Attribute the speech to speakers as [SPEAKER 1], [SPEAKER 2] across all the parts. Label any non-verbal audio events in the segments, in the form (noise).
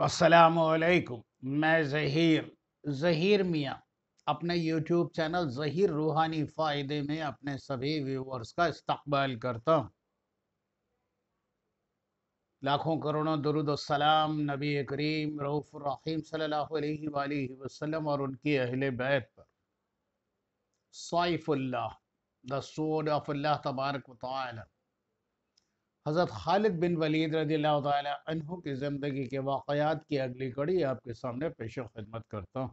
[SPEAKER 1] असलकुम मैं जहीर जहीर मियां अपने यूट्यूब चैनल जहीर रूहानी फ़ायदे में अपने सभी व्यूवर्स का इस्तकबाल करता हूँ लाखों करोड़ों सलाम नबी करीम रऊफ़ रहीम सल्लल्लाहु अलैहि वसल्लम और उनकी अहल बैत पर Saifullah the sword of Allah तबारक वाली हज़रत खालिद बिन वलीद रजी तु की ज़िंदगी के वाक़ात की अगली कड़ी आपके सामने पेश खिदमत करता हूँ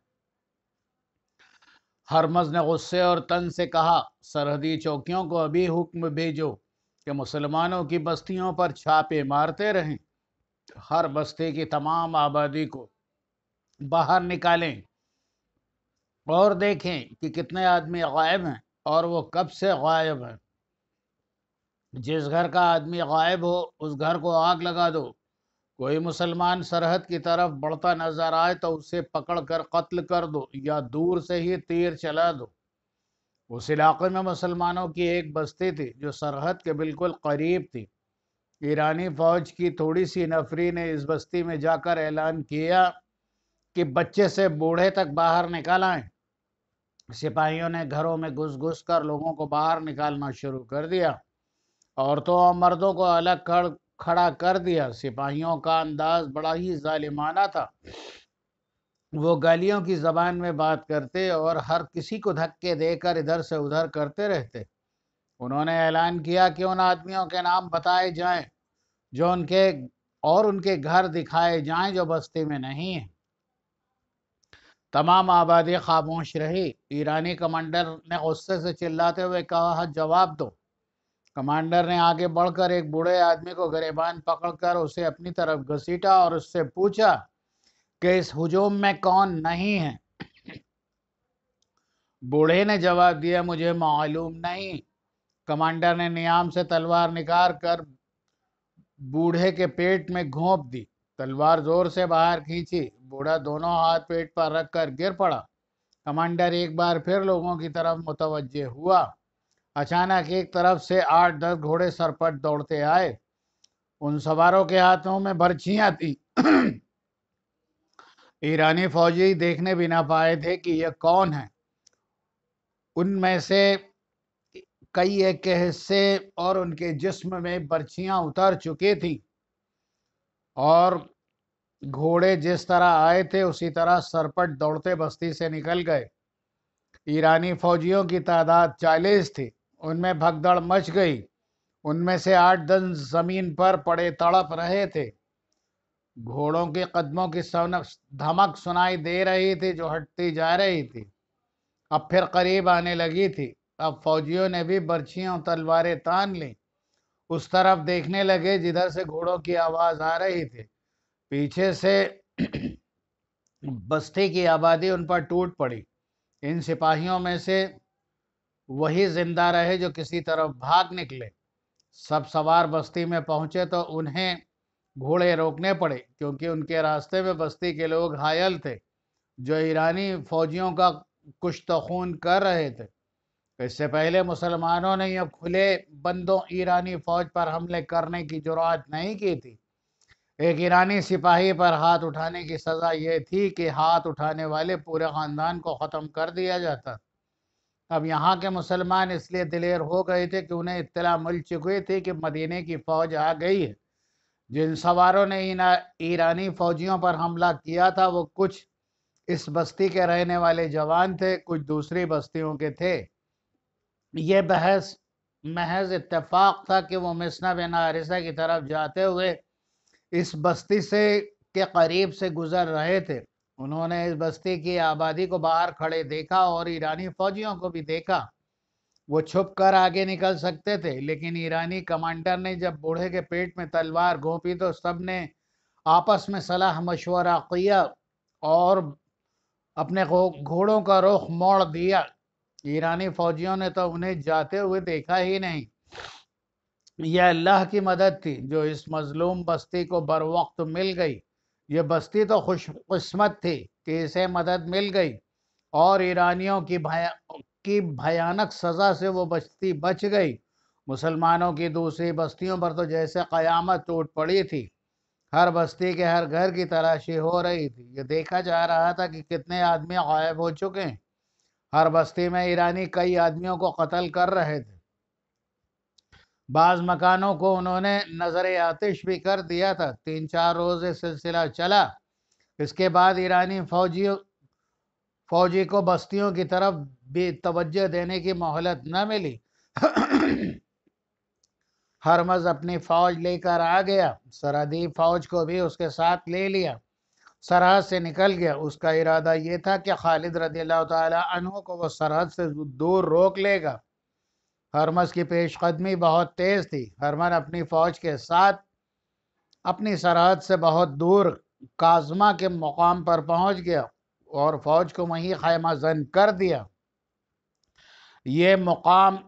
[SPEAKER 1] हरमज ने गुस्से और तन से कहा सरहदी चौकियों को अभी हुक्म भेजो कि मुसलमानों की बस्तियों पर छापे मारते रहें हर बस्ती की तमाम आबादी को बाहर निकालें और देखें कि कितने आदमी गायब हैं और वो कब से गायब हैं जिस घर का आदमी गायब हो उस घर को आग लगा दो कोई मुसलमान सरहद की तरफ बढ़ता नजर आए तो उसे पकड़ कर कत्ल कर दो या दूर से ही तीर चला दो उस इलाके में मुसलमानों की एक बस्ती थी जो सरहद के बिल्कुल करीब थी ईरानी फौज की थोड़ी सी नफरी ने इस बस्ती में जाकर ऐलान किया कि बच्चे से बूढ़े तक बाहर निकल आए सिपाहियों ने घरों में घुस घुस कर लोगों को बाहर निकालना शुरू कर दिया औरतों और मर्दों को अलग कर खड़ा कर दिया सिपाहियों का अंदाज बड़ा ही ालिमाना था वो गालियों की ज़बान में बात करते और हर किसी को धक्के देकर इधर से उधर करते रहते उन्होंने ऐलान किया कि उन आदमियों के नाम बताए जाएं जो उनके और उनके घर दिखाए जाएं जो बस्ती में नहीं हैं तमाम आबादी खामोश रही ईरानी कमांडर ने गुस्से से चिल्लाते हुए कहा जवाब दो कमांडर ने आगे बढ़कर एक बूढ़े आदमी को गरेबान पकड़कर उसे अपनी तरफ घसीटा और उससे पूछा कि इस हुजूम में कौन नहीं है बूढ़े ने जवाब दिया मुझे मालूम नहीं कमांडर ने नियाम से तलवार निकाल कर बूढ़े के पेट में घोंप दी तलवार जोर से बाहर खींची बूढ़ा दोनों हाथ पेट पर रखकर गिर पड़ा कमांडर एक बार फिर लोगों की तरफ मुतवजह हुआ अचानक एक तरफ से आठ दस घोड़े सरपट दौड़ते आए उन सवारों के हाथों में बर्छियां थी ईरानी फौजी देखने भी ना पाए थे कि यह कौन है उनमें से कई एक हिस्से और उनके जिस्म में बर्छियां उतर चुकी थी और घोड़े जिस तरह आए थे उसी तरह सरपट दौड़ते बस्ती से निकल गए ईरानी फौजियों की तादाद चालीस थी उनमें भगदड़ मच गई उनमें से आठ दिन जमीन पर पड़े तड़प रहे थे घोड़ों के कदमों की सौनक धमक सुनाई दे रही थी जो हटती जा रही थी अब फिर करीब आने लगी थी अब फौजियों ने भी बर्छियों तलवारें तान ली उस तरफ देखने लगे जिधर से घोड़ों की आवाज आ रही थी पीछे से (clears throat) बस्ती की आबादी उन पर टूट पड़ी इन सिपाहियों में से वही जिंदा रहे जो किसी तरफ भाग निकले सब सवार बस्ती में पहुंचे तो उन्हें घोड़े रोकने पड़े क्योंकि उनके रास्ते में बस्ती के लोग घायल थे जो ईरानी फौजियों का कुछ तो खून कर रहे थे इससे पहले मुसलमानों ने अब खुले बंदों ईरानी फौज पर हमले करने की जुरात नहीं की थी एक ईरानी सिपाही पर हाथ उठाने की सज़ा यह थी कि हाथ उठाने वाले पूरे ख़ानदान को ख़त्म कर दिया जाता अब यहाँ के मुसलमान इसलिए दिलेर हो गए थे कि उन्हें इतला मिल चुकी थी कि मदीने की फ़ौज आ गई है जिन सवारों ने ईरानी फौजियों पर हमला किया था वो कुछ इस बस्ती के रहने वाले जवान थे कुछ दूसरी बस्तियों के थे ये बहस महज इतफाक़ था कि वो मिसना बिन आरिसा की तरफ जाते हुए इस बस्ती से के करीब से गुज़र रहे थे उन्होंने इस बस्ती की आबादी को बाहर खड़े देखा और ईरानी फौजियों को भी देखा वो छुप कर आगे निकल सकते थे लेकिन ईरानी कमांडर ने जब बूढ़े के पेट में तलवार घोंपी तो सब ने आपस में सलाह मशवरा किया और अपने घोड़ों का रुख मोड़ दिया ईरानी फौजियों ने तो उन्हें जाते हुए देखा ही नहीं यह अल्लाह की मदद थी जो इस मजलूम बस्ती को बर वक्त मिल गई ये बस्ती तो खुशकस्मत थी कि इसे मदद मिल गई और ईरानियों की भया की भयानक सज़ा से वो बस्ती बच गई मुसलमानों की दूसरी बस्तियों पर तो जैसे क़यामत टूट पड़ी थी हर बस्ती के हर घर की तलाशी हो रही थी ये देखा जा रहा था कि कितने आदमी गायब हो चुके हैं हर बस्ती में ईरानी कई आदमियों को कत्ल कर रहे थे बाज़ मकानों को उन्होंने नज़र आतिश भी कर दिया था तीन चार रोज़ सिलसिला चला इसके बाद ईरानी फौजियों फौजी को बस्तियों की तरफ भी तवज्जो देने की मोहलत न मिली (clears throat) हरमज अपनी फौज लेकर आ गया सरहदी फौज को भी उसके साथ ले लिया सरहद से निकल गया उसका इरादा ये था कि खालिद रदी अल्लाह तु को वह सरहद से दूर रोक लेगा हरमस की पेशकदमी बहुत तेज़ थी हरमन अपनी फ़ौज के साथ अपनी सरहद से बहुत दूर काजमा के मुकाम पर पहुंच गया और फ़ौज को वहीं खैमा जन कर दिया ये मुकाम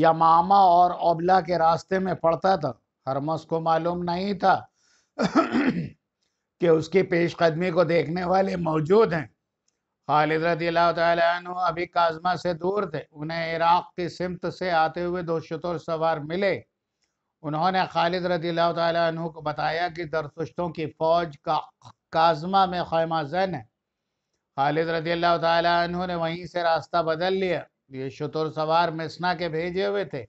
[SPEAKER 1] यमामा और अबला के रास्ते में पड़ता था हरमस को मालूम नहीं था (clears throat) कि उसकी पेशकदमी को देखने वाले मौजूद हैं खालिद रदी अल्लाह अभी काजमा से दूर थे उन्हें इराक की सिमत से आते हुए दो शतुर सवार मिले उन्होंने खालिद रदी अल्लाह को बताया कि दरसुश्तों की फौज का काजमा में खैमा जैन है खालिद रदी अल्लाह ने वहीं से रास्ता बदल लिया ये शतुर सवार मिसना के भेजे हुए थे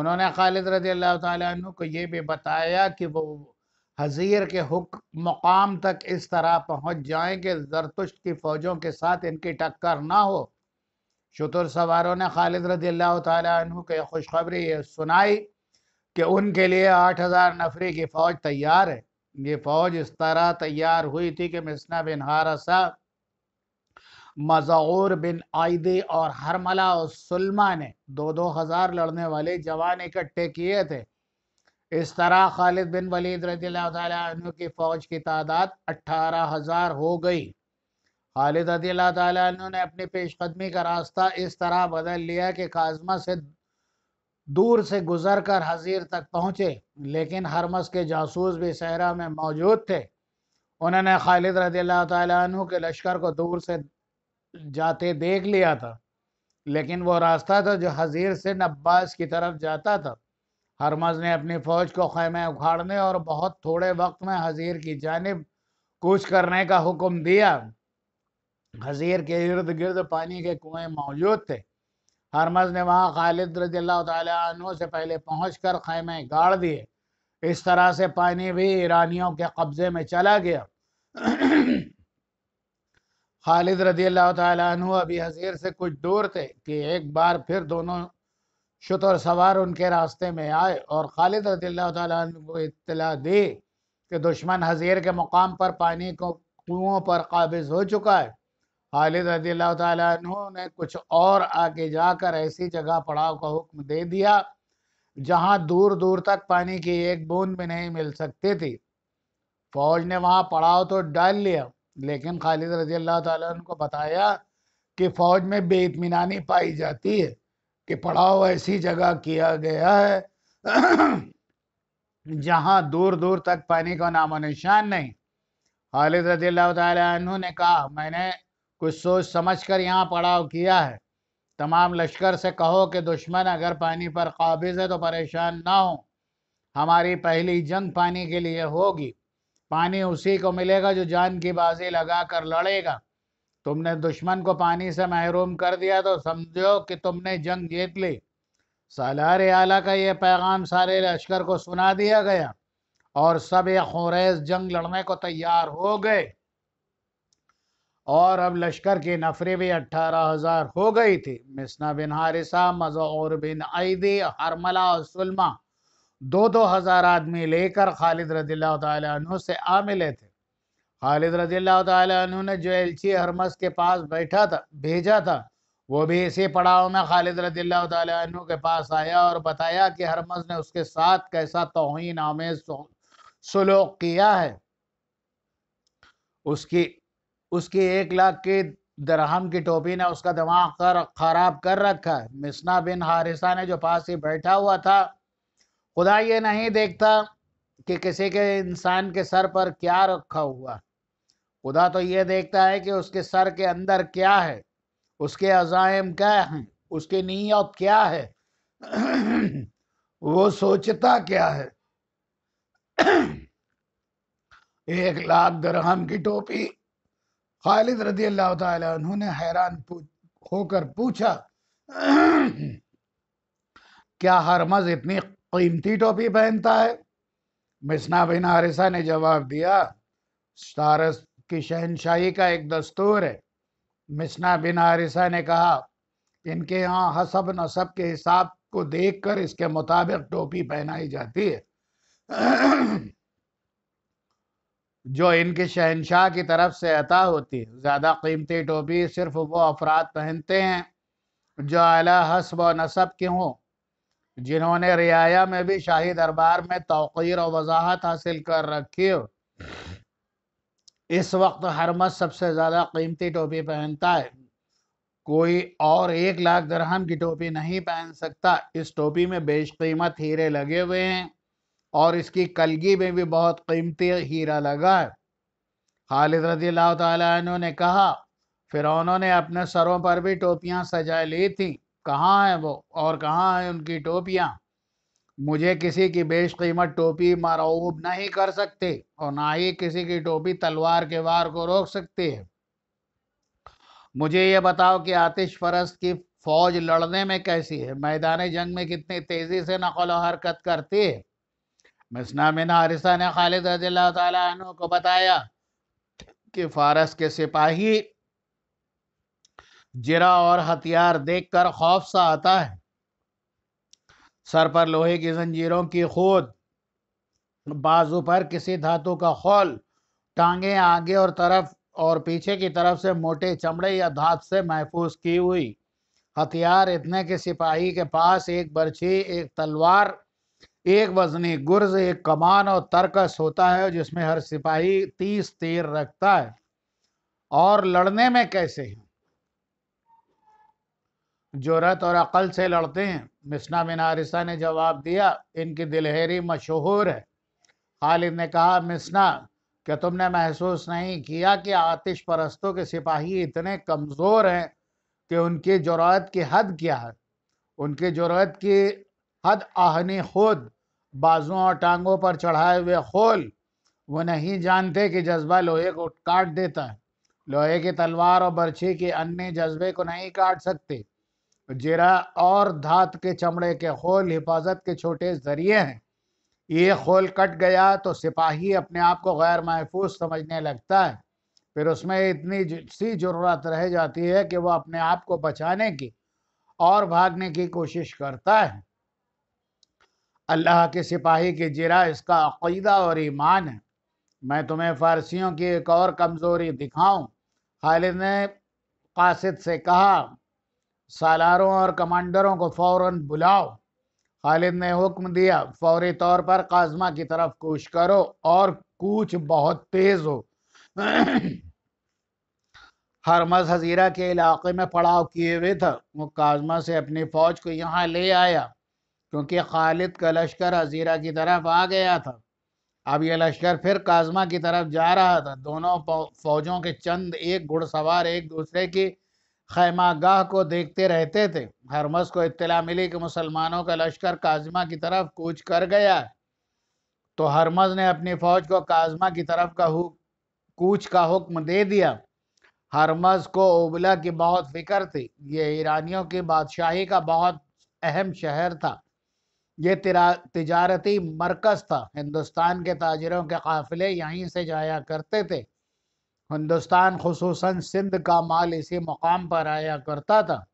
[SPEAKER 1] उन्होंने खालिद रदी अल्लाह को ये भी बताया कि वो हजीर के हुक मकाम तक इस तरह पहुंच जाएं कि जरतुश्त की फ़ौजों के साथ इनकी टक्कर ना हो शुतुर सवारों ने खालिद रदी तु के खुशखबरी सुनाई कि उनके लिए आठ हज़ार नफरी की फ़ौज तैयार है ये फ़ौज इस तरह तैयार हुई थी कि मिसना बिन हारसा मजूर बिन आयदी और हरमला और सुलमा ने दो दो हज़ार लड़ने वाले जवान इकट्ठे किए थे इस तरह खालिद बिन वलीद रजी तु की फौज की तादाद अट्ठारह हजार हो गई खालिद रजी तु ने अपनी पेशकदमी का रास्ता इस तरह बदल लिया कि काजमा से दूर से गुजर कर हजीर तक पहुंचे लेकिन हरमस के जासूस भी सहरा में मौजूद थे उन्होंने खालिद रदी तु के लश्कर को दूर से जाते देख लिया था लेकिन वो रास्ता था जो हजीर से नब्बास की तरफ जाता था हरमज ने अपनी फौज को खैमे उखाड़ने और बहुत थोड़े वक्त में हजीर की जानब कूच करने का हुक्म दिया हजीर के इर्द गिर्द पानी के कुएं मौजूद थे हरमज ने वहाँ खालिद रजील्ला से पहले पहुँच कर खैमे गाड़ दिए इस तरह से पानी भी ईरानियों के कब्जे में चला गया खालिद रजी अल्लाह तु अभी हजीर से कुछ दूर थे कि एक बार फिर दोनों शुतर सवार उनके रास्ते में आए और खालिद रजील्ला को इतला दी कि दुश्मन हजीर के मुकाम पर पानी को कुओं पर काबिज हो चुका है खालिद तु ने कुछ और आगे जाकर ऐसी जगह पड़ाव का हुक्म दे दिया जहां दूर दूर तक पानी की एक बूंद भी नहीं मिल सकती थी फौज ने वहां पड़ाव तो डाल लिया लेकिन खालिद रजी को बताया कि फौज में बेतमीनानी पाई जाती है कि पड़ाव ऐसी जगह किया गया है जहां दूर दूर तक पानी का नामो निशान नहीं खालिद रजील्ला तु ने कहा मैंने कुछ सोच समझ कर यहाँ पड़ाव किया है तमाम लश्कर से कहो कि दुश्मन अगर पानी पर काबिज है तो परेशान ना हो हमारी पहली जंग पानी के लिए होगी पानी उसी को मिलेगा जो जान की बाजी लगा कर लड़ेगा तुमने दुश्मन को पानी से महरूम कर दिया तो समझो कि तुमने जंग जीत ली सालार आला का ये पैगाम सारे लश्कर को सुना दिया गया और सब ये खुरेज जंग लड़ने को तैयार हो गए और अब लश्कर की नफरी भी अट्ठारह हजार हो गई थी मिसना बिन हारिसा मजहर बिन आईदी हरमला और सुलमा दो दो हजार आदमी लेकर खालिद रजील्ला से आ मिले थे खालिद रजी अल्लाह ने जो एलची हरमस के पास बैठा था भेजा था वो भी इसी पड़ाव में खालिद रजी अल्लाह के पास आया और बताया कि हरमस ने उसके साथ कैसा तोहही आमेज सलूक किया है उसकी उसकी एक लाख की दरहम की टोपी ने उसका दिमाग कर खराब कर रखा है मिसना बिन हारिसा ने जो पास ही बैठा हुआ था खुदा ये नहीं देखता कि किसी के इंसान के सर पर क्या रखा हुआ खुदा तो ये देखता है कि उसके सर के अंदर क्या है उसके अजायम क्या हैं उसके नीयत क्या है वो सोचता क्या है एक लाख दरहम की टोपी खालिद रदी अल्लाह तु ने हैरान पूछ, होकर पूछा क्या हर मज इतनी कीमती टोपी पहनता है मिसना बिन हारिसा ने जवाब दिया सारस कि शहनशाही का एक दस्तूर है मिसना बिन हारिसा ने कहा इनके यहाँ हसब नसब के हिसाब को देखकर इसके मुताबिक टोपी पहनाई जाती है जो इनके शहनशाह की तरफ से अता होती है ज़्यादा कीमती टोपी सिर्फ वो अफराद पहनते हैं जो अला हसब व नसब के हों जिन्होंने रियाया में भी शाही दरबार में तोक़ीर और वजाहत हासिल कर रखी हो इस वक्त हर मत सबसे ज़्यादा कीमती टोपी पहनता है कोई और एक लाख दरहम की टोपी नहीं पहन सकता इस टोपी में बेशकीमत हीरे लगे हुए हैं और इसकी कलगी में भी बहुत कीमती हीरा लगा है खालिद रजी तु ने कहा फिर उन्होंने अपने सरों पर भी टोपियां सजा ली थी कहाँ हैं वो और कहाँ हैं उनकी टोपियाँ मुझे किसी की बेशकीमत टोपी मरऊब नहीं कर सकते और ना ही किसी की टोपी तलवार के वार को रोक सकती है मुझे ये बताओ कि आतिश परस्त की फौज लड़ने में कैसी है मैदान जंग में कितनी तेज़ी से नकल हरकत करती है मिसना मिन हारिसा ने खालिद रजील्ला तु को बताया कि फारस के सिपाही जिरा और हथियार देखकर खौफ सा आता है सर पर लोहे की जंजीरों की खोद बाजू पर किसी धातु का खोल टांगे आगे और तरफ और पीछे की तरफ से मोटे चमड़े या धात से महफूज की हुई हथियार इतने के सिपाही के पास एक बर्छी एक तलवार एक वजनी गुर्ज एक कमान और तरकस होता है जिसमें हर सिपाही तीस तीर रखता है और लड़ने में कैसे हैं जोरत और अकल से लड़ते हैं मिसना बिन ने जवाब दिया इनकी दिलहरी मशहूर है खालिद ने कहा मिसना क्या तुमने महसूस नहीं किया कि आतिश परस्तों के सिपाही इतने कमज़ोर हैं कि उनकी जरूरत की हद क्या है उनकी जरूरत की हद आहनी खुद बाजुओं और टांगों पर चढ़ाए हुए खोल वो नहीं जानते कि जज्बा लोहे को काट देता है लोहे की तलवार और बर्छी के अन्य जज्बे को नहीं काट सकती जरा और धात के चमड़े के खोल हिफाजत के छोटे जरिए हैं ये खोल कट गया तो सिपाही अपने आप को गैर महफूज समझने लगता है फिर उसमें इतनी सी ज़रूरत रह जाती है कि वह अपने आप को बचाने की और भागने की कोशिश करता है अल्लाह के सिपाही की जरा इसका अकीदा और ईमान है मैं तुम्हें फ़ारसियों की एक और कमज़ोरी दिखाऊं खालिद ने कासिद से कहा सालारों और कमांडरों को फौरन बुलाओ खालिद ने हुक्म दिया फौरी तौर पर काजमा की तरफ कूच करो और कूच बहुत तेज हो (clears throat) हरमज हजीरा के इलाके में पड़ाव किए हुए था वो काजमा से अपनी फौज को यहाँ ले आया क्योंकि खालिद का लश्कर हजीरा की तरफ आ गया था अब यह लश्कर फिर काजमा की तरफ जा रहा था दोनों फौजों के चंद एक घुड़सवार एक दूसरे की खैमागाह को देखते रहते थे हरमस को इत्तला मिली कि मुसलमानों का लश्कर काजमा की तरफ कूच कर गया तो हरमस ने अपनी फौज को काजमा की तरफ का कूच का हुक्म दे दिया हरमस को ओबला की बहुत फिक्र थी ये ईरानियों की बादशाही का बहुत अहम शहर था ये तिजारती मरकज़ था हिंदुस्तान के ताजरों के काफ़िले यहीं से जाया करते थे हिंदुस्तान खसूस सिंध का माल इसी मुकाम पर आया करता था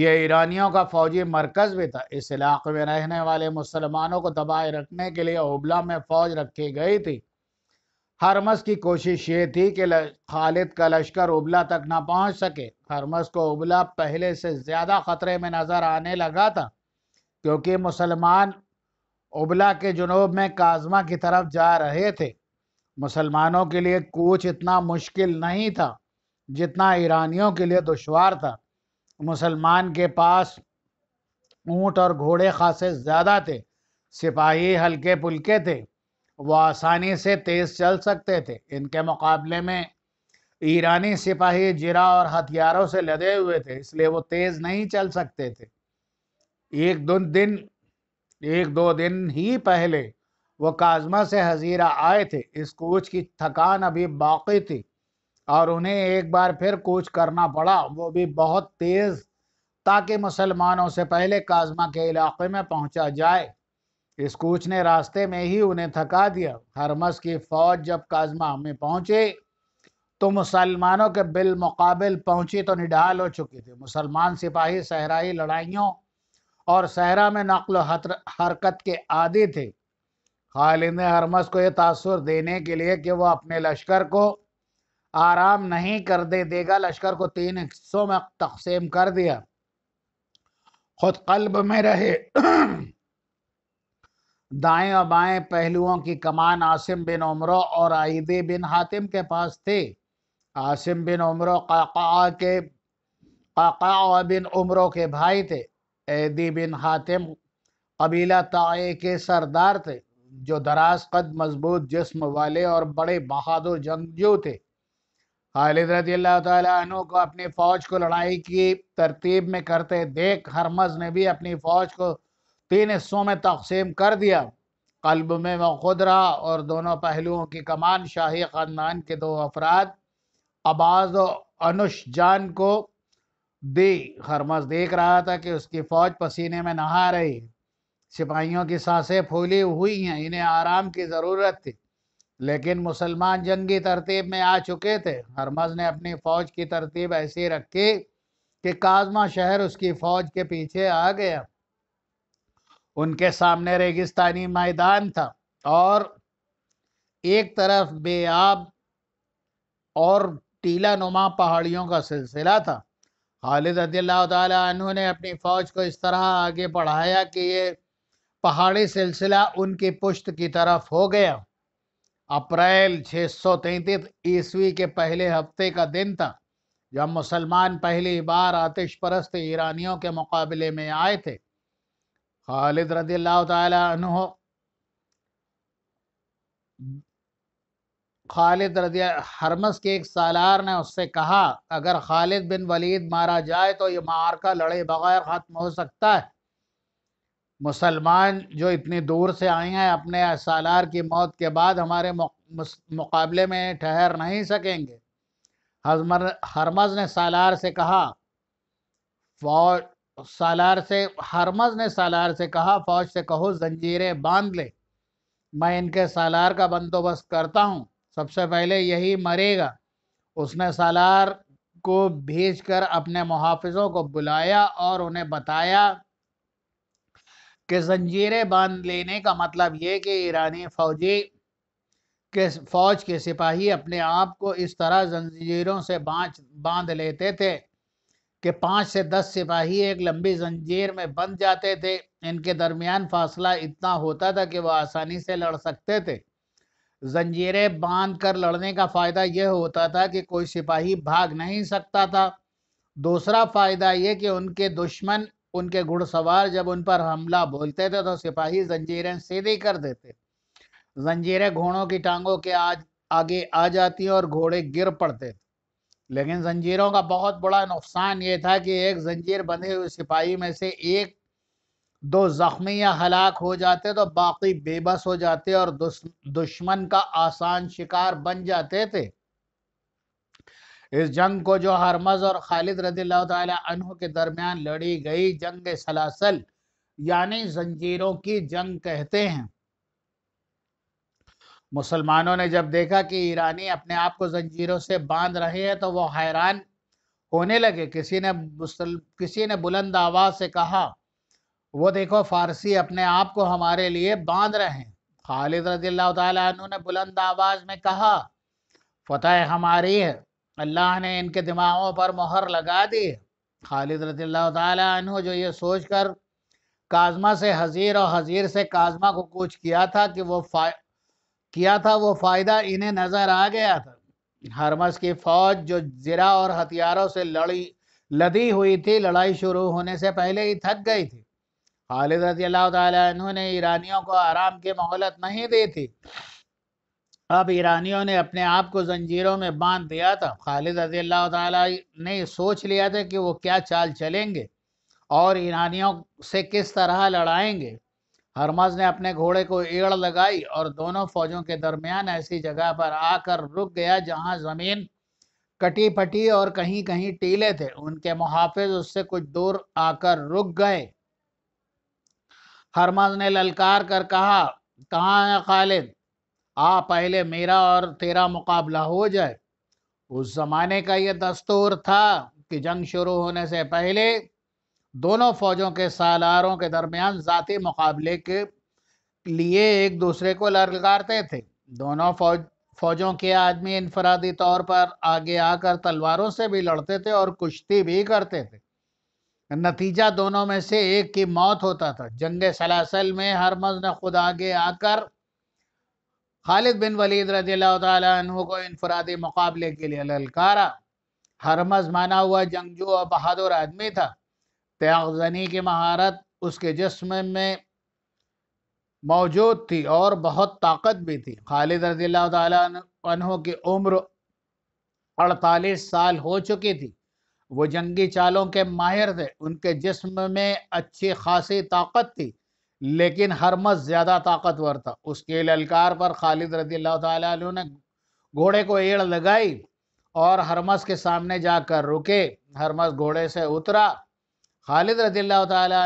[SPEAKER 1] यह ईरानियों का फौजी मरकज़ भी था इस इलाके में रहने वाले मुसलमानों को दबाए रखने के लिए उबला में फौज रखी गई थी हरमस की कोशिश ये थी कि खालिद का लश्कर उबला तक ना पहुंच सके हरमस को उबला पहले से ज़्यादा ख़तरे में नज़र आने लगा था क्योंकि मुसलमान उबला के जुनूब में काजमा की तरफ जा रहे थे मुसलमानों के लिए कूच इतना मुश्किल नहीं था जितना ईरानियों के लिए दुशवार था मुसलमान के पास ऊँट और घोड़े खासे ज़्यादा थे सिपाही हल्के पुल्के थे वो आसानी से तेज़ चल सकते थे इनके मुकाबले में ईरानी सिपाही जिरा और हथियारों से लदे हुए थे इसलिए वो तेज़ नहीं चल सकते थे एक दो दिन एक दो दिन ही पहले वो काजमा से हजीरा आए थे इस कूच की थकान अभी बाकी थी और उन्हें एक बार फिर कूच करना पड़ा वो भी बहुत तेज़ ताकि मुसलमानों से पहले काजमा के इलाके में पहुंचा जाए इस कूच ने रास्ते में ही उन्हें थका दिया हरमस की फौज जब काजमा में पहुंचे तो मुसलमानों के बिलमुकाबिल पहुंची तो निडाल हो चुकी थी मुसलमान सिपाही सहराई लड़ाइयों और सहरा में नकल हरकत के आदि थे खालिद ने हरमस को यह तासर देने के लिए कि वह अपने लश्कर को आराम नहीं कर दे देगा लश्कर को तीन हिस्सों में तकसीम कर दिया खुद कल्ब में रहे (clears throat) दाएं और बाएं पहलुओं की कमान आसिम बिन उमर और आईदे बिन हातिम के पास थी आसिम बिन उमर काका के काका बिन उमरों के भाई थे ऐदी बिन हातिम कबीला ताए के सरदार थे जो दराज कद मजबूत जिस्म वाले और बड़े बहादुर जंगजू थे खालिद रजी अल्लाह तु को अपनी फ़ौज को लड़ाई की तरतीब में करते देख हरमज ने भी अपनी फ़ौज को तीन हिस्सों में तकसीम कर दिया कल्ब में वह खुद रहा और दोनों पहलुओं की कमान शाही ख़ानदान के दो अफराद अबाज और अनुश जान को दी हरमज देख रहा था कि उसकी फ़ौज पसीने में नहा रही सिपाहियों की सांसें फूली हुई हैं इन्हें आराम की ज़रूरत थी लेकिन मुसलमान जंगी तरतीब में आ चुके थे हरमज ने अपनी फ़ौज की तरतीब ऐसी रखी कि काजमा शहर उसकी फ़ौज के पीछे आ गया उनके सामने रेगिस्तानी मैदान था और एक तरफ बेआब और टीला नुमा पहाड़ियों का सिलसिला था खालिद रदील्ला ने अपनी फ़ौज को इस तरह आगे बढ़ाया कि ये पहाड़ी सिलसिला उनकी पुश्त की तरफ हो गया अप्रैल 633 ईस्वी के पहले हफ्ते का दिन था जब मुसलमान पहली बार आतिश परस्त ईरानियों के मुकाबले में आए थे खालिद रदी तहो खालिद रदी हरमस के एक सालार ने उससे कहा अगर खालिद बिन वलीद मारा जाए तो ये मार का लड़े बगैर ख़त्म हो सकता है मुसलमान जो इतनी दूर से आए हैं अपने सालार की मौत के बाद हमारे मुकाबले में ठहर नहीं सकेंगे हजमर हरमज ने सालार से कहा फौज सालार से हरमज ने सालार से कहा फौज से कहो जंजीरें बांध ले मैं इनके सालार का बंदोबस्त करता हूँ सबसे पहले यही मरेगा उसने सालार को भेजकर अपने मुहाफ़ों को बुलाया और उन्हें बताया कि जंजीरें बांध लेने का मतलब ये कि ईरानी फौजी के फौज के सिपाही अपने आप को इस तरह जंजीरों से बांध बांध लेते थे कि पाँच से दस सिपाही एक लंबी जंजीर में बंध जाते थे इनके दरमियान फासला इतना होता था कि वह आसानी से लड़ सकते थे जंजीरें बांध कर लड़ने का फ़ायदा यह होता था कि कोई सिपाही भाग नहीं सकता था दूसरा फ़ायदा ये कि उनके दुश्मन उनके घुड़सवार जब उन पर हमला बोलते थे तो सिपाही जंजीरें सीधी कर देते जंजीरें घोड़ों की टांगों के आज आगे आ जाती और घोड़े गिर पड़ते थे लेकिन जंजीरों का बहुत बड़ा नुकसान ये था कि एक जंजीर बंधे हुए सिपाही में से एक दो जख्मी या हलाक हो जाते तो बाकी बेबस हो जाते और दुश्मन का आसान शिकार बन जाते थे इस जंग को जो हरमज और खालिद रदी अनहु के दरमियान लड़ी गई जंग सलासल यानी जंजीरों की जंग कहते हैं मुसलमानों ने जब देखा कि ईरानी अपने आप को जंजीरों से बांध रहे हैं तो वो हैरान होने लगे किसी ने किसी ने बुलंद आवाज से कहा वो देखो फारसी अपने आप को हमारे लिए बांध रहे हैं खालिद रजील्ला ने बुलंद आवाज में कहा फतेह हमारी है अल्लाह ने इनके दिमागों पर मोहर लगा दी खालिद रती तु जो ये सोच कर काजमा से हजीर और हजीर से काजमा को कुछ किया था कि वो फा किया था वो फ़ायदा इन्हें नज़र आ गया था हरमस की फ़ौज जो ज़रा और हथियारों से लड़ी लदी हुई थी लड़ाई शुरू होने से पहले ही थक गई थी खालिद रती ने ईरानियों को आराम की मोहलत नहीं दी थी अब ईरानियों ने अपने आप को जंजीरों में बांध दिया था खालिद रजील ने सोच लिया था कि वो क्या चाल चलेंगे और ईरानियों से किस तरह लड़ाएंगे हरमज ने अपने घोड़े को एड़ लगाई और दोनों फौजों के दरमियान ऐसी जगह पर आकर रुक गया जहां ज़मीन कटी फटी और कहीं कहीं टीले थे उनके मुहाफिज उससे कुछ दूर आकर रुक गए हरमज ने ललकार कर कहा कहाँ है खालिद आ पहले मेरा और तेरा मुकाबला हो जाए उस ज़माने का यह दस्तूर था कि जंग शुरू होने से पहले दोनों फौजों के सालारों के दरमियान ज़ाती मुकाबले के लिए एक दूसरे को ललकारते थे दोनों फौज फौजों के आदमी इनफरादी तौर पर आगे आकर तलवारों से भी लड़ते थे और कुश्ती भी करते थे नतीजा दोनों में से एक की मौत होता था जंग सलासल में हरमज ने खुद आगे आकर खालिद बिन वलीद रजी को इनफरादी मुकाबले के लिए ललकारा हरमज माना हुआ जंगजू और बहादुर आदमी था त्यागजनी की महारत उसके जिस्म में मौजूद थी और बहुत ताकत भी थी खालिद रजी तु की उम्र अड़तालीस साल हो चुकी थी वो जंगी चालों के माहिर थे उनके जिस्म में अच्छी खासी ताकत थी लेकिन हरमस ज़्यादा ताकतवर था उसके ललकार पर खालिद रदी अल्लाह तु ने घोड़े को एड़ लगाई और हरमस के सामने जाकर रुके हरमस घोड़े से उतरा खालिद रदी अल्लाह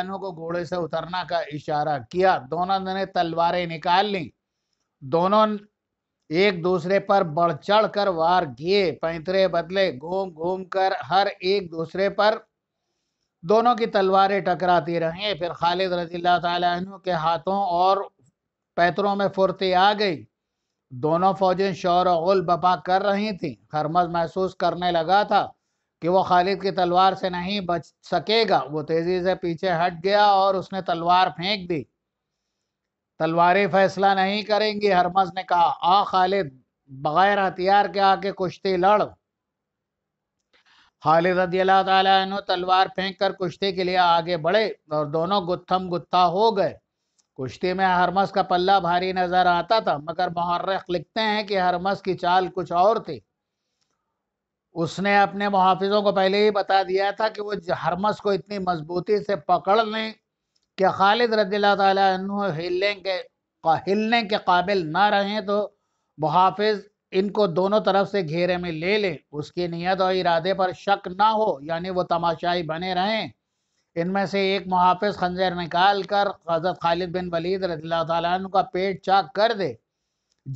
[SPEAKER 1] तु को घोड़े से उतरना का इशारा किया दोनों ने तलवारें निकाल ली दोनों एक दूसरे पर बढ़ चढ़ कर वार किए पैंतरे बदले घूम घूम कर हर एक दूसरे पर दोनों की तलवारें टकराती रहीं फिर खालिद रजी तु के हाथों और पैतरों में फुर्ती आ गई दोनों फौजें शोर उल बपा कर रही थीं खरमज महसूस करने लगा था कि वो खालिद की तलवार से नहीं बच सकेगा वो तेज़ी से पीछे हट गया और उसने तलवार फेंक दी तलवारें फैसला नहीं करेंगी हरमज ने कहा आ खालिद बगैर हथियार के आके कुश्ती लड़ खालिद रदियला तु तलवार फेंक कर कुश्ती के लिए आगे बढ़े और दोनों गुत्थम गुत्था हो गए कुश्ती में हरमस का पल्ला भारी नजर आता था मगर महर्रख लिखते हैं कि हरमस की चाल कुछ और थी उसने अपने मुहाफिजों को पहले ही बता दिया था कि वो हरमस को इतनी मजबूती से पकड़ लें कि खालिद रदील्ला हिलने के हिलने के काबिल ना रहें तो मुहाफिज इनको दोनों तरफ से घेरे में ले ले उसकी नीयत और इरादे पर शक ना हो यानी वो तमाशाई बने रहें इनमें से एक मुहाफ़ खंजर निकाल कर हज़रत खालिद बिन वलीद रजील्ला तु का पेट चाक कर दे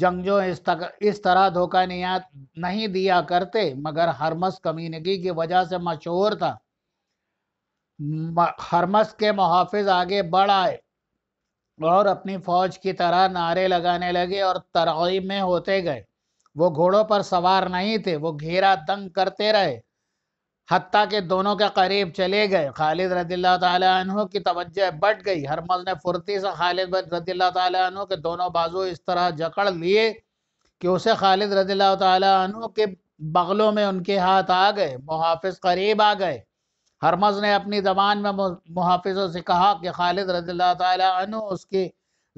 [SPEAKER 1] जंगजो इस, तक, इस तरह धोखा नियात नहीं दिया करते मगर हरमस कमीनगी की वजह से मशहूर था हरमस के मुहाफ़ आगे बढ़ आए और अपनी फ़ौज की तरह नारे लगाने लगे और तरगीब में होते गए वो घोड़ों पर सवार नहीं थे वो घेरा तंग करते रहे हती के दोनों के करीब चले गए खालिद रदील्ला तु की तवज्जह बट गई हरमल ने फुर्ती से खालिद रदील्ला तु के दोनों बाजू इस तरह जकड़ लिए कि उसे खालिद रदील्ला के बगलों में उनके हाथ आ गए मुहाफ़ करीब आ गए हरमज ने अपनी जबान में मुहाफों से कहा कि खालिद रदील्ला तु उसकी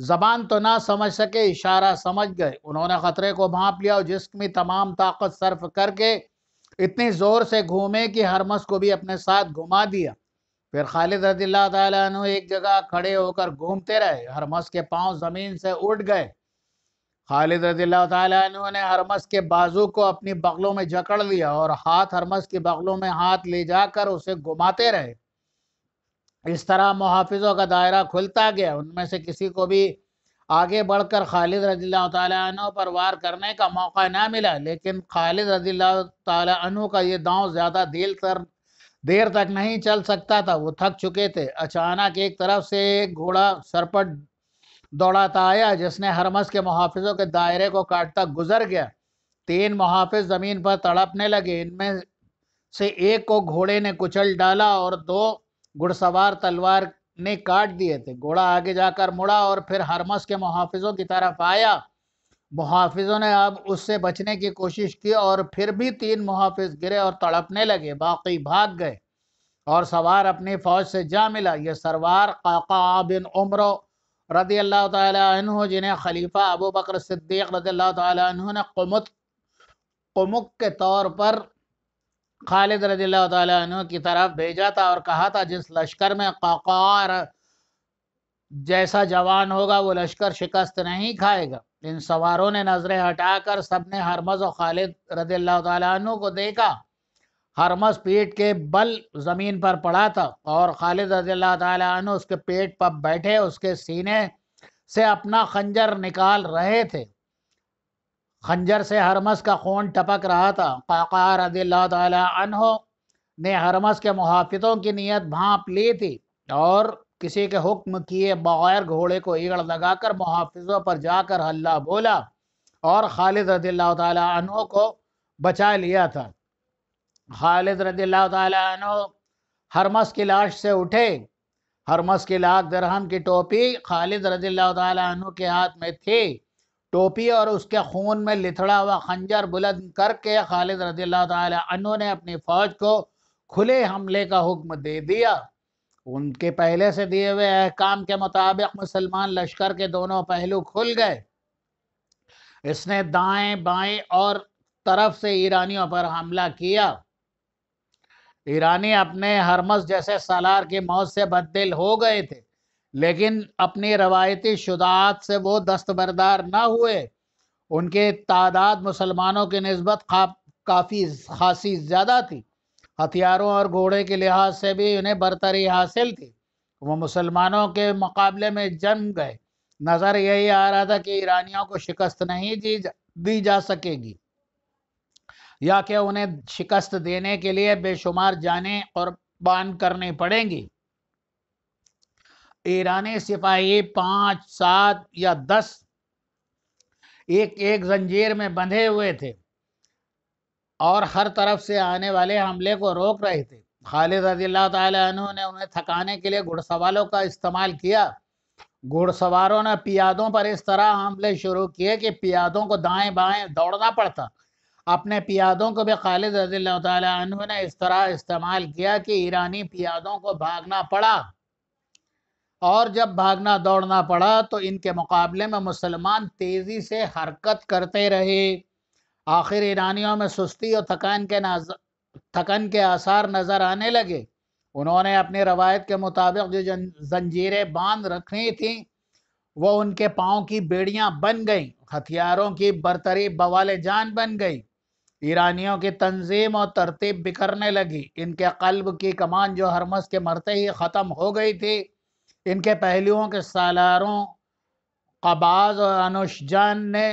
[SPEAKER 1] जबान तो ना समझ सके इशारा समझ गए उन्होंने खतरे को भांप लिया और जिसम में तमाम ताकत सर्फ करके इतने ज़ोर से घूमे कि हरमस को भी अपने साथ घुमा दिया फिर खालिद रदील्ला तु एक जगह खड़े होकर घूमते रहे हरमस के पाँव ज़मीन से उठ गए खालिद रदील्ला तु ने हरमस के बाजू को अपनी बगलों में जकड़ लिया और हाथ हरमस के बगलों में हाथ ले जाकर उसे घुमाते रहे इस तरह मुहाफिजों का दायरा खुलता गया उनमें से किसी को भी आगे बढ़कर खालिद रजील् तु पर वार करने का मौका ना मिला लेकिन खालिद रजील् तु का ये दांव ज़्यादा देर तर देर तक नहीं चल सकता था वो थक चुके थे अचानक एक तरफ से एक घोड़ा सरपट दौड़ाता आया जिसने हरमस के मुहाफिजों के दायरे को काटता गुजर गया तीन मुहाफिज ज़मीन पर तड़पने लगे इनमें से एक को घोड़े ने कुचल डाला और दो घुड़सवार तलवार ने काट दिए थे घोड़ा आगे जाकर मुड़ा और फिर हरमस के मुहाफिजों की तरफ आया मुहाफिजों ने अब उससे बचने की कोशिश की और फिर भी तीन मुहाफिज गिरे और तड़पने लगे बाकी भाग गए और सवार अपनी फौज से जा मिला ये सरवार काका बिन उम्र रदी अल्लाह तहु जिन्हें खलीफा अबू बकर सिद्दीक रदी अल्लाह तु ने कुमुक कुमुक के तौर पर खालिद रजील तु की तरफ भेजा था और कहा था जिस लश्कर में काकार जैसा जवान होगा वो लश्कर शिकस्त नहीं खाएगा इन सवारों ने नजरें हटाकर सबने हरमज और खालिद रजील तु को देखा हरमज पेट के बल ज़मीन पर पड़ा था और खालिद रजील तु उसके पेट पर बैठे उसके सीने से अपना खंजर निकाल रहे थे खंजर से हरमस का खून टपक रहा था काका रदी तहो ने हरमस के मुहाफ़ों की नीयत भाप ली थी और किसी के हुक्म किए बगैर घोड़े को ईगड़ लगाकर मुहाफ़ों पर जाकर हल्ला बोला और खालिद रदी तहो को बचा लिया था खालिद रदी तहो हरमस की लाश से उठे हरमस की लाख दरहम की टोपी खालिद रदी तहो के हाथ में थी टोपी और उसके खून में लिथड़ा हुआ खंजर बुलंद करके खालिद रजील तु ने अपनी फौज को खुले हमले का हुक्म दे दिया उनके पहले से दिए हुए अहकाम के मुताबिक मुसलमान लश्कर के दोनों पहलू खुल गए इसने दाएं बाएं और तरफ से ईरानियों पर हमला किया ईरानी अपने हरमस जैसे सलार की मौत से बदल हो गए थे लेकिन अपनी रवायती शुदात से वो दस्तबरदार ना हुए उनके तादाद मुसलमानों के नस्बत काफ़ी खासी ज़्यादा थी हथियारों और घोड़े के लिहाज से भी उन्हें बरतरी हासिल थी वो मुसलमानों के मुकाबले में जन्म गए नज़र यही आ रहा था कि ईरानियों को शिकस्त नहीं दी जा, दी जा सकेगी या कि उन्हें शिकस्त देने के लिए बेशुमार जाने और बान करनी पड़ेंगी ईरानी सिपाही पाँच सात या दस एक एक जंजीर में बंधे हुए थे और हर तरफ से आने वाले हमले को रोक रहे थे खालिद रजील्ला तु ने उन्हें थकाने के लिए घुड़सवालों का इस्तेमाल किया घुड़सवारों ने पियादों पर इस तरह हमले शुरू किए कि पियादों को दाएं बाएं दौड़ना पड़ता अपने पियादों को भी खालिद रजील्ला तु ने इस तरह इस्तेमाल किया कि ईरानी पियादों को भागना पड़ा और जब भागना दौड़ना पड़ा तो इनके मुकाबले में मुसलमान तेज़ी से हरकत करते रहे आखिर ईरानियों में सुस्ती और थकान के थकन के आसार नज़र आने लगे उन्होंने अपनी रवायत के मुताबिक जो जन जंजीरें बांध रखी थीं वो उनके पाँव की बेड़ियाँ बन गईं हथियारों की बरतरी बवाल जान बन गई ईरानियों की तंजीम और तरतीब बिखरने लगी इनके कल्ब की कमान जो हरमस के मरते ही ख़त्म हो गई थी इनके पहलुओं के सालारों कबाज और अनुशान ने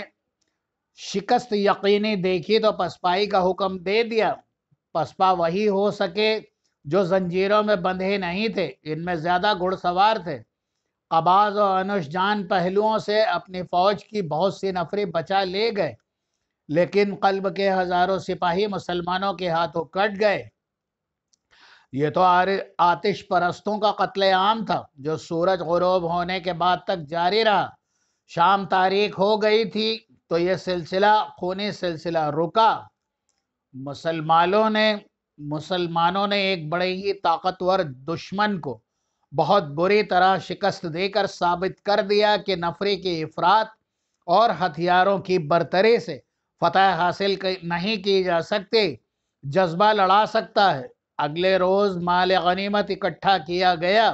[SPEAKER 1] शिकस्त यकीनी देखी तो पसपाई का हुक्म दे दिया पसपा वही हो सके जो जंजीरों में बंधे नहीं थे इनमें ज़्यादा घुड़सवार थे कबाज़ और अनुशान पहलुओं से अपनी फौज की बहुत सी नफरी बचा ले गए लेकिन कल्ब के हज़ारों सिपाही मुसलमानों के हाथों कट गए ये तो आतिश परस्तों का कत्ल आम था जो सूरज गरूब होने के बाद तक जारी रहा शाम तारीख हो गई थी तो ये सिलसिला खूनी सिलसिला रुका मुसलमानों ने मुसलमानों ने एक बड़े ही ताकतवर दुश्मन को बहुत बुरी तरह शिकस्त देकर साबित कर दिया कि नफरी के अफरात और हथियारों की बरतरी से फतह हासिल नहीं की जा सकती जज्बा लड़ा सकता है अगले रोज माल गनीमत इकट्ठा किया गया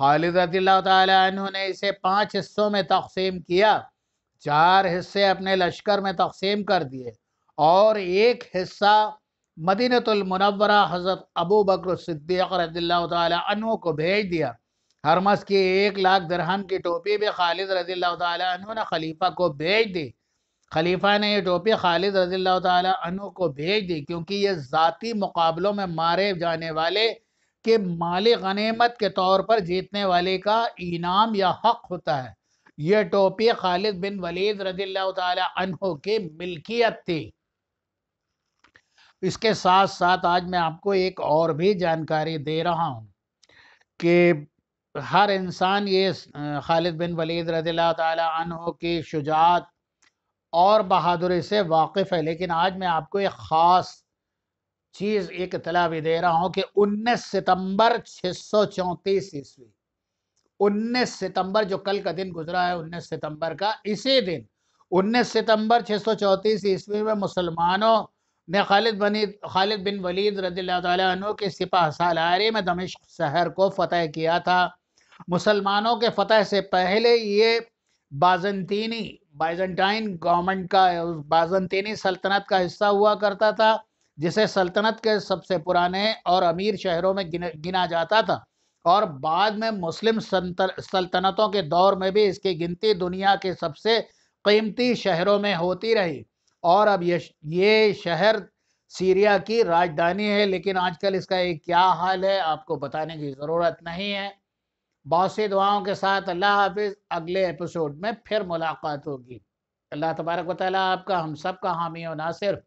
[SPEAKER 1] खालिद रजील्ला ने इसे पाँच हिस्सों में तकसीम किया चार हिस्से अपने लश्कर में तकसीम कर दिए और एक हिस्सा मदीनतमनवरा हज़रत अबू बकर सिद्दीक रजील्ला को भेज दिया हरमस की एक लाख दरहम की टोपी भी खालिद रजील्ला ने खलीफा को भेज दी खलीफा ने ये टोपी खालिद रजील तु को भेज दी क्योंकि ये ज़ाती मुकाबलों में मारे जाने वाले के माल गनीमत के तौर पर जीतने वाले का इनाम या हक होता है यह टोपी खालिद बिन वलीद रजील तु की मिल्कियत थी इसके साथ साथ आज मैं आपको एक और भी जानकारी दे रहा हूँ कि हर इंसान ये खालिद बिन वलीद रजील्ला तु की शुजात और बहादुरी से वाकिफ़ है लेकिन आज मैं आपको एक ख़ास चीज़ एक इतला भी दे रहा हूँ कि 19 सितंबर 634 ईस्वी उन्नीस सितंबर जो कल का दिन गुजरा है 19 सितंबर का इसी दिन 19 सितंबर सौ ईस्वी में मुसलमानों ने खालिद बनी खालिद बिन वलीद रदी तु के सिपाह सालारी में दमिश्क शहर को फतह किया था मुसलमानों के फतेह से पहले ये बाजनतीनी बाइजेंटाइन गवर्नमेंट का बाइजेंटीनी सल्तनत का हिस्सा हुआ करता था जिसे सल्तनत के सबसे पुराने और अमीर शहरों में गिन, गिना जाता था और बाद में मुस्लिम सल्तनतों के दौर में भी इसकी गिनती दुनिया के सबसे कीमती शहरों में होती रही और अब ये ये शहर सीरिया की राजधानी है लेकिन आजकल इसका एक क्या हाल है आपको बताने की ज़रूरत नहीं है बहुत सी दुआओं के साथ अल्लाह हाफिज़ अगले एपिसोड में फिर मुलाकात होगी अल्लाह तबारक वाली आपका हम सब का हामी और सिर्फ